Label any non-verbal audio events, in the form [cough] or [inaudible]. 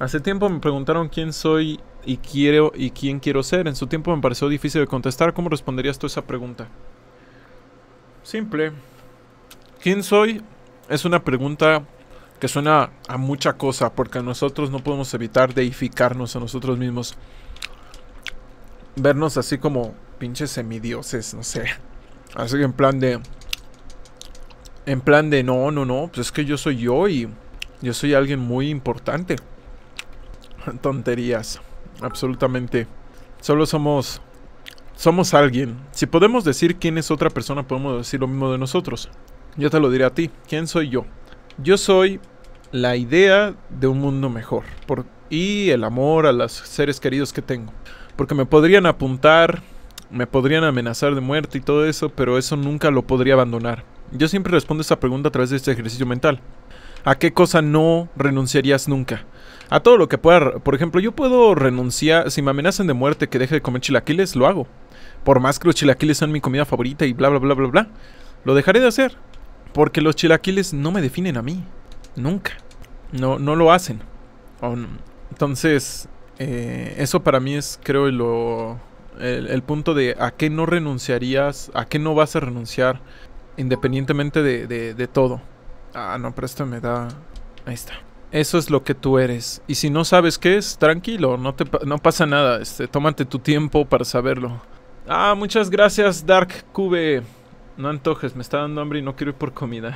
Hace tiempo me preguntaron quién soy y, quiero, y quién quiero ser. En su tiempo me pareció difícil de contestar. ¿Cómo responderías tú esa pregunta? Simple. ¿Quién soy? Es una pregunta que suena a mucha cosa porque nosotros no podemos evitar deificarnos a nosotros mismos. Vernos así como pinches semidioses, no sé. Así que en plan de... En plan de no, no, no. Pues es que yo soy yo y yo soy alguien muy importante. [laughs] tonterías. Absolutamente. Solo somos. Somos alguien. Si podemos decir quién es otra persona, podemos decir lo mismo de nosotros. Yo te lo diré a ti. ¿Quién soy yo? Yo soy la idea de un mundo mejor. Por, y el amor a los seres queridos que tengo. Porque me podrían apuntar, me podrían amenazar de muerte y todo eso, pero eso nunca lo podría abandonar. Yo siempre respondo esa pregunta a través de este ejercicio mental. ¿A qué cosa no renunciarías nunca? A todo lo que pueda. Por ejemplo, yo puedo renunciar. Si me amenazan de muerte que deje de comer chilaquiles, lo hago. Por más que los chilaquiles sean mi comida favorita y bla, bla, bla, bla, bla. Lo dejaré de hacer. Porque los chilaquiles no me definen a mí. Nunca. No, no lo hacen. Entonces, eh, eso para mí es, creo, el, punto de a qué no renunciarías, a qué no vas a renunciar, independientemente de, de, de todo. Ah, no, pero esto me da... Ahí está. Eso es lo que tú eres. Y si no sabes qué es, tranquilo, no, te, no pasa nada. Este, tómate tu tiempo para saberlo. Ah, muchas gracias, Dark Cube. No antojes, me está dando hambre y no quiero ir por comida.